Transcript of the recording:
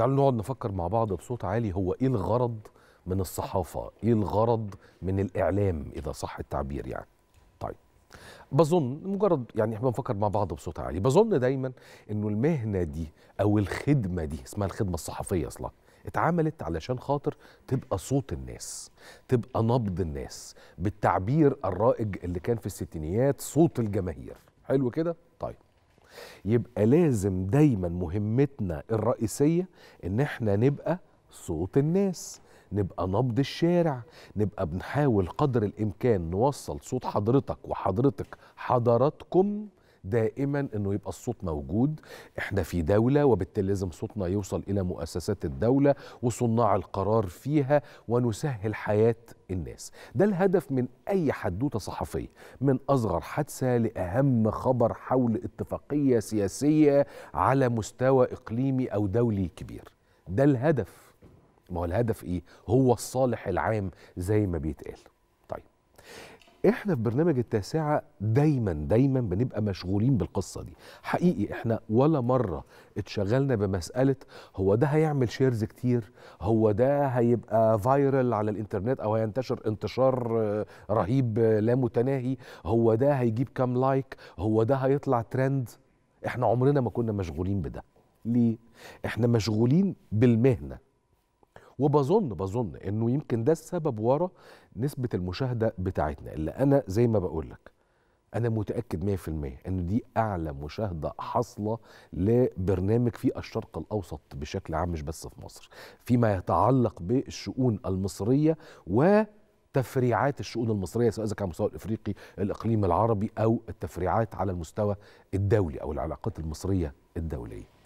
تعالوا نقعد نفكر مع بعض بصوت عالي هو ايه الغرض من الصحافه؟ ايه الغرض من الاعلام اذا صح التعبير يعني؟ طيب بظن مجرد يعني احنا بنفكر مع بعض بصوت عالي، بظن دايما انه المهنه دي او الخدمه دي اسمها الخدمه الصحفيه اصلا اتعملت علشان خاطر تبقى صوت الناس تبقى نبض الناس بالتعبير الرائج اللي كان في الستينيات صوت الجماهير حلو كده طيب يبقى لازم دايما مهمتنا الرئيسيه ان احنا نبقى صوت الناس نبقى نبض الشارع نبقى بنحاول قدر الامكان نوصل صوت حضرتك وحضرتك حضراتكم دائما انه يبقى الصوت موجود احنا في دوله وبالتالي لازم صوتنا يوصل الى مؤسسات الدوله وصناع القرار فيها ونسهل حياه الناس ده الهدف من اي حدوته صحفيه من اصغر حادثه لاهم خبر حول اتفاقيه سياسيه على مستوى اقليمي او دولي كبير ده الهدف ما هو الهدف ايه هو الصالح العام زي ما بيتقال طيب احنا في برنامج التاسعة دايما دايما بنبقى مشغولين بالقصة دي حقيقي احنا ولا مرة اتشغلنا بمسألة هو ده هيعمل شيرز كتير هو ده هيبقى فايرل على الانترنت او هينتشر انتشار رهيب لا متناهي هو ده هيجيب كام لايك هو ده هيطلع ترند احنا عمرنا ما كنا مشغولين بده ليه احنا مشغولين بالمهنه وبظن بظن انه يمكن ده السبب ورا نسبه المشاهده بتاعتنا اللي انا زي ما بقول لك انا متاكد 100% ان دي اعلى مشاهده حاصله لبرنامج في الشرق الاوسط بشكل عام مش بس في مصر فيما يتعلق بالشؤون المصريه و تفريعات الشؤون المصريه سواء كان على المستوى الافريقي الاقليم العربي او التفريعات على المستوى الدولي او العلاقات المصريه الدوليه